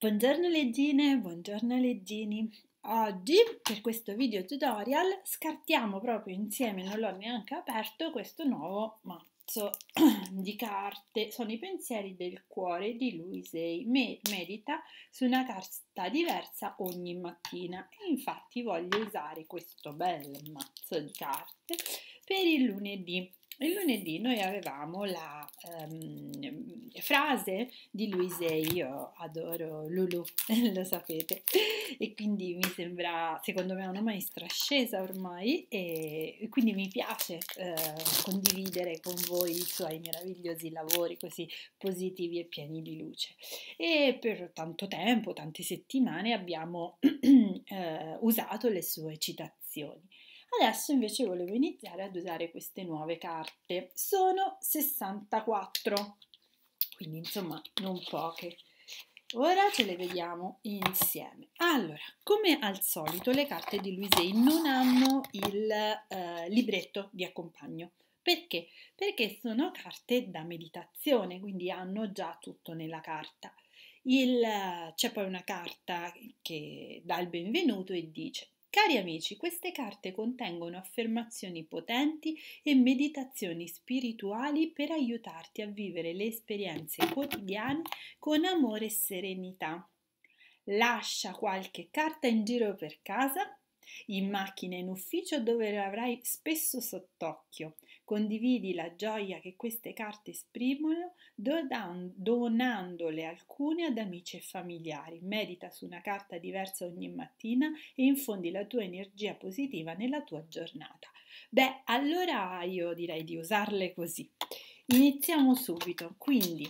Buongiorno leggine, buongiorno leggini. Oggi per questo video tutorial scartiamo proprio insieme, non l'ho neanche aperto, questo nuovo mazzo di carte. Sono i pensieri del cuore di Luisei. Me medita su una carta diversa ogni mattina. E infatti voglio usare questo bel mazzo di carte per il lunedì il lunedì noi avevamo la um, frase di Luise, io adoro Lulu, lo sapete, e quindi mi sembra, secondo me, una maestra scesa ormai e quindi mi piace uh, condividere con voi i suoi meravigliosi lavori così positivi e pieni di luce. E per tanto tempo, tante settimane, abbiamo uh, usato le sue citazioni. Adesso invece volevo iniziare ad usare queste nuove carte. Sono 64, quindi insomma non poche. Ora ce le vediamo insieme. Allora, come al solito le carte di Louise non hanno il eh, libretto di accompagno. Perché? Perché sono carte da meditazione, quindi hanno già tutto nella carta. c'è poi una carta che dà il benvenuto e dice Cari amici, queste carte contengono affermazioni potenti e meditazioni spirituali per aiutarti a vivere le esperienze quotidiane con amore e serenità. Lascia qualche carta in giro per casa, in macchina, in ufficio dove avrai spesso sott'occhio Condividi la gioia che queste carte esprimono donandole alcune ad amici e familiari. Medita su una carta diversa ogni mattina e infondi la tua energia positiva nella tua giornata. Beh, allora io direi di usarle così. Iniziamo subito. Quindi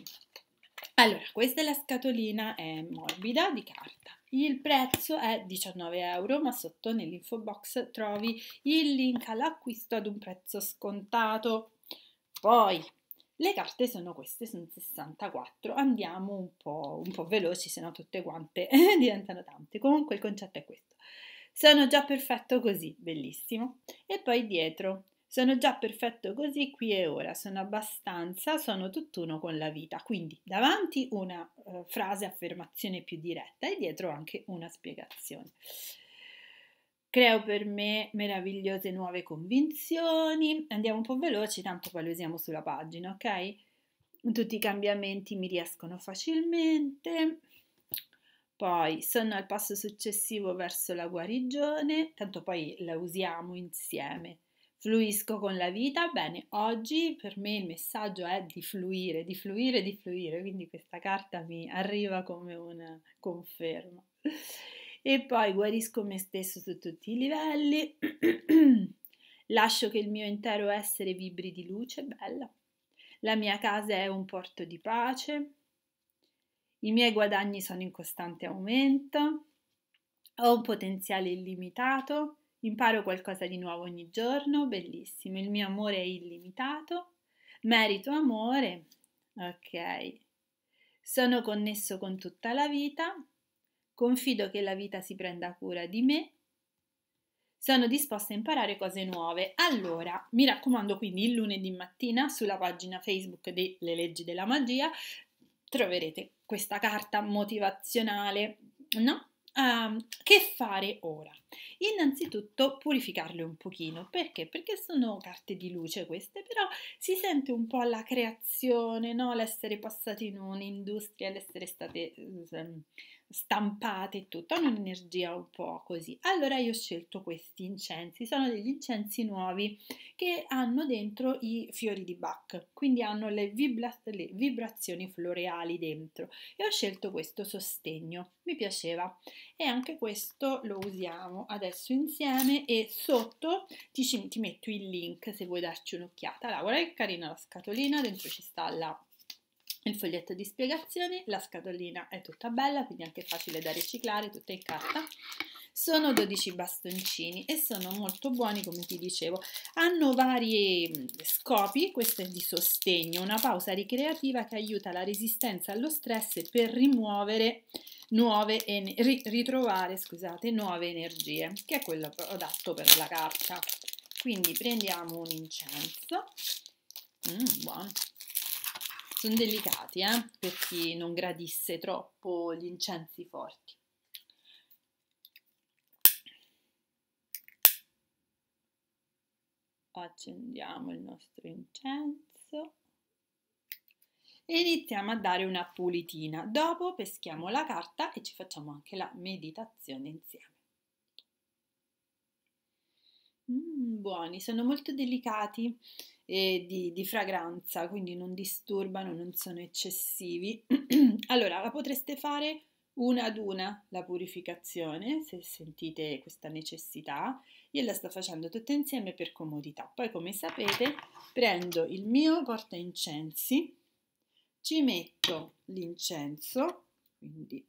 allora, questa è la scatolina, è morbida di carta. Il prezzo è 19 euro, ma sotto nell'info box trovi il link all'acquisto ad un prezzo scontato. Poi, le carte sono queste, sono 64. Andiamo un po', un po veloci, se no tutte quante diventano tante. Comunque il concetto è questo. Sono già perfetto così, bellissimo. E poi dietro sono già perfetto così qui e ora, sono abbastanza, sono tutt'uno con la vita. Quindi davanti una eh, frase, affermazione più diretta e dietro anche una spiegazione. Creo per me meravigliose nuove convinzioni. Andiamo un po' veloci, tanto poi lo usiamo sulla pagina, ok? Tutti i cambiamenti mi riescono facilmente. Poi sono al passo successivo verso la guarigione, tanto poi la usiamo insieme fluisco con la vita. Bene, oggi per me il messaggio è di fluire, di fluire, di fluire, quindi questa carta mi arriva come una conferma. E poi guarisco me stesso su tutti i livelli, lascio che il mio intero essere vibri di luce, bella. La mia casa è un porto di pace, i miei guadagni sono in costante aumento, ho un potenziale illimitato, Imparo qualcosa di nuovo ogni giorno, bellissimo. Il mio amore è illimitato. Merito amore. Ok. Sono connesso con tutta la vita. Confido che la vita si prenda cura di me. Sono disposta a imparare cose nuove. Allora, mi raccomando, quindi il lunedì mattina sulla pagina Facebook delle leggi della magia troverete questa carta motivazionale, no? Um, che fare ora? Innanzitutto purificarle un pochino, perché? Perché sono carte di luce queste, però si sente un po' la creazione, no? l'essere passati in un'industria, l'essere state um, stampate e tutto, hanno un'energia un po' così. Allora io ho scelto questi incensi, sono degli incensi nuovi che hanno dentro i fiori di Bach, quindi hanno le, vibra- le vibrazioni floreali dentro e ho scelto questo sostegno, mi piaceva e anche questo lo usiamo adesso insieme e sotto ti, ti metto il link se vuoi darci un'occhiata. Allora, guarda che carina la scatolina, dentro ci sta la il foglietto di spiegazioni, la scatolina è tutta bella, quindi anche facile da riciclare, tutta in carta. Sono 12 bastoncini e sono molto buoni, come ti dicevo. Hanno vari scopi, questo è di sostegno, una pausa ricreativa che aiuta la resistenza allo stress per rimuovere nuove ritrovare, scusate, nuove energie, che è quello adatto per la carta. Quindi prendiamo un incenso. Mm, buono sono delicati, eh, per chi non gradisse troppo gli incensi forti. Accendiamo il nostro incenso e iniziamo a dare una pulitina. Dopo peschiamo la carta e ci facciamo anche la meditazione insieme. Mm, buoni, sono molto delicati eh, di, di, fragranza, quindi non disturbano, non sono eccessivi. allora, la potreste fare una ad una la purificazione, se sentite questa necessità. Io la sto facendo tutta insieme per comodità. Poi, come sapete, prendo il mio porta incensi, ci metto l'incenso, quindi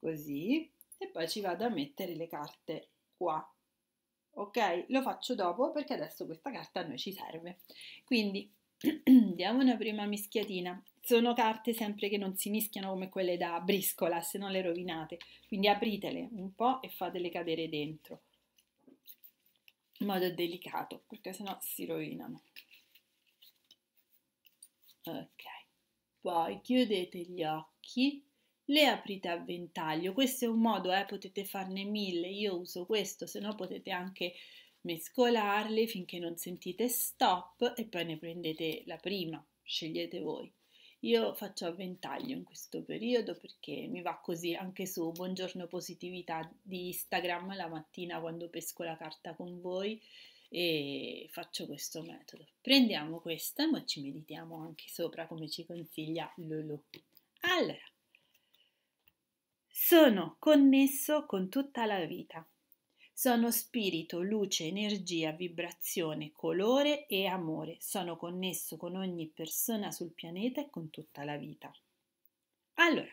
così, e poi ci vado a mettere le carte qua ok? Lo faccio dopo perché adesso questa carta a noi ci serve. Quindi diamo una prima mischiatina. Sono carte sempre che non si mischiano come quelle da briscola, se no le rovinate. Quindi apritele un po' e fatele cadere dentro in modo delicato, perché sennò si rovinano. Ok. Poi chiudete gli occhi le aprite a ventaglio. Questo è un modo, eh, potete farne mille, io uso questo, se no potete anche mescolarle finché non sentite stop e poi ne prendete la prima, scegliete voi. Io faccio a ventaglio in questo periodo perché mi va così anche su Buongiorno Positività di Instagram la mattina quando pesco la carta con voi e faccio questo metodo. Prendiamo questa ma ci meditiamo anche sopra come ci consiglia Lulu. Allora, sono connesso con tutta la vita. Sono spirito, luce, energia, vibrazione, colore e amore. Sono connesso con ogni persona sul pianeta e con tutta la vita. Allora,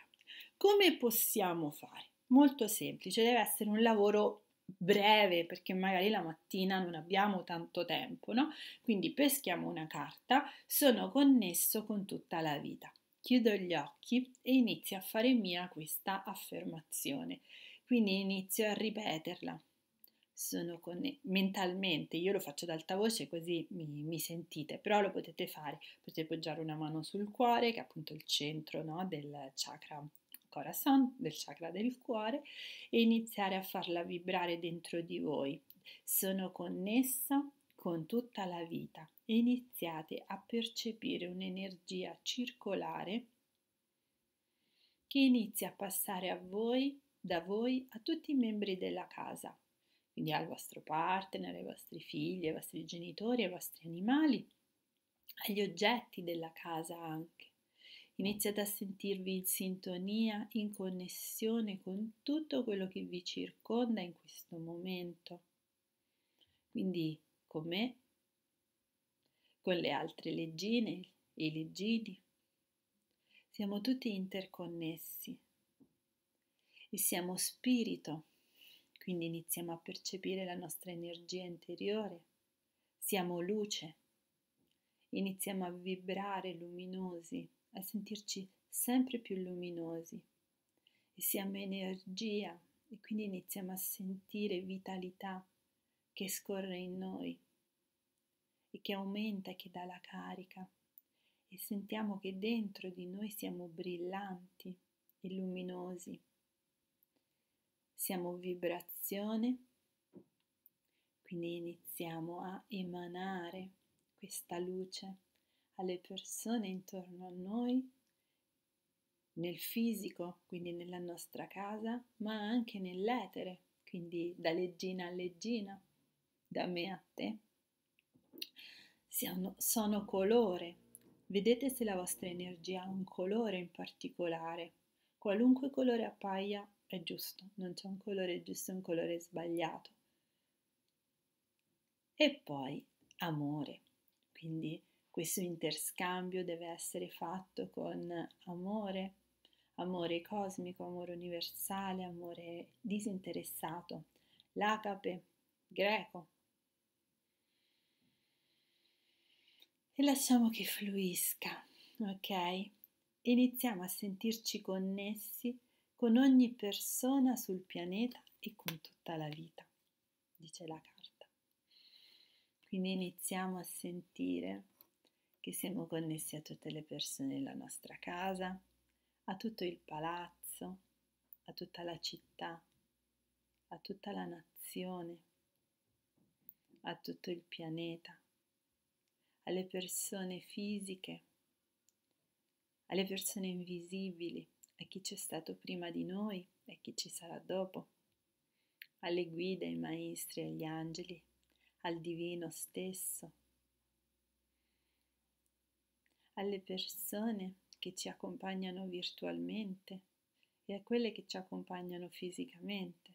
come possiamo fare? Molto semplice, deve essere un lavoro breve perché magari la mattina non abbiamo tanto tempo, no? Quindi peschiamo una carta, sono connesso con tutta la vita chiudo gli occhi e inizio a fare mia questa affermazione. Quindi inizio a ripeterla. Sono conne- mentalmente, io lo faccio ad alta voce così mi, mi, sentite, però lo potete fare. Potete poggiare una mano sul cuore, che è appunto il centro no, del chakra corazon, del chakra del cuore, e iniziare a farla vibrare dentro di voi. Sono connessa con tutta la vita, e iniziate a percepire un'energia circolare che inizia a passare a voi, da voi, a tutti i membri della casa, quindi al vostro partner, ai vostri figli, ai vostri genitori, ai vostri animali, agli oggetti della casa anche. Iniziate a sentirvi in sintonia, in connessione con tutto quello che vi circonda in questo momento. Quindi con me con le altre leggine e i leggini. Siamo tutti interconnessi e siamo spirito, quindi iniziamo a percepire la nostra energia interiore. Siamo luce, iniziamo a vibrare luminosi, a sentirci sempre più luminosi e siamo energia e quindi iniziamo a sentire vitalità che scorre in noi che aumenta e che dà la carica e sentiamo che dentro di noi siamo brillanti e luminosi. Siamo vibrazione, quindi iniziamo a emanare questa luce alle persone intorno a noi, nel fisico, quindi nella nostra casa, ma anche nell'etere, quindi da leggina a leggina, da me a te siano, sono colore. Vedete se la vostra energia ha un colore in particolare. Qualunque colore appaia è giusto, non c'è un colore giusto e un colore sbagliato. E poi amore. Quindi questo interscambio deve essere fatto con amore, amore cosmico, amore universale, amore disinteressato, l'acape greco, e lasciamo che fluisca, ok? Iniziamo a sentirci connessi con ogni persona sul pianeta e con tutta la vita, dice la carta. Quindi iniziamo a sentire che siamo connessi a tutte le persone della nostra casa, a tutto il palazzo, a tutta la città, a tutta la nazione, a tutto il pianeta alle persone fisiche, alle persone invisibili, a chi c'è stato prima di noi e chi ci sarà dopo, alle guide, ai maestri, agli angeli, al divino stesso, alle persone che ci accompagnano virtualmente e a quelle che ci accompagnano fisicamente.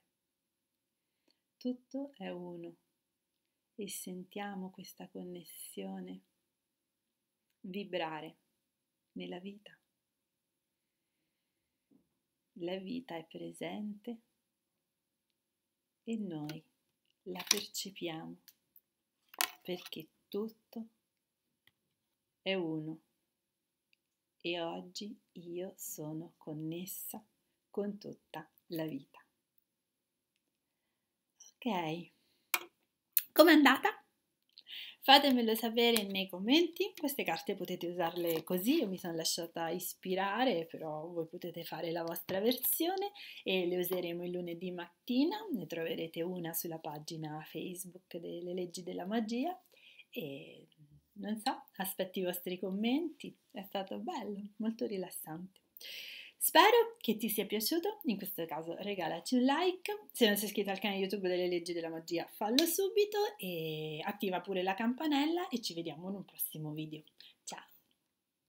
Tutto è uno e sentiamo questa connessione vibrare nella vita. La vita è presente e noi la percepiamo perché tutto è uno e oggi io sono connessa con tutta la vita. Ok, Com'è andata? Fatemelo sapere nei commenti, queste carte potete usarle così, io mi sono lasciata ispirare, però voi potete fare la vostra versione e le useremo il lunedì mattina, ne troverete una sulla pagina Facebook delle leggi della magia e non so, aspetto i vostri commenti, è stato bello, molto rilassante. Spero che ti sia piaciuto, in questo caso regalaci un like, se non sei iscritto al canale YouTube delle leggi della magia fallo subito e attiva pure la campanella e ci vediamo in un prossimo video.